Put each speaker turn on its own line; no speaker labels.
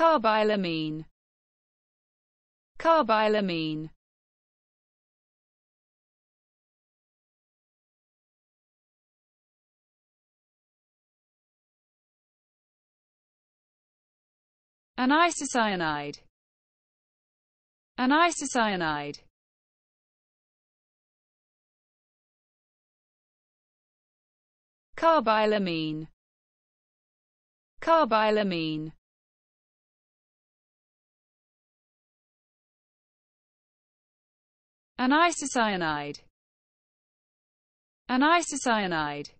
carbylamine carbylamine an isocyanide an isocyanide carbylamine carbylamine an isocyanide, an isocyanide.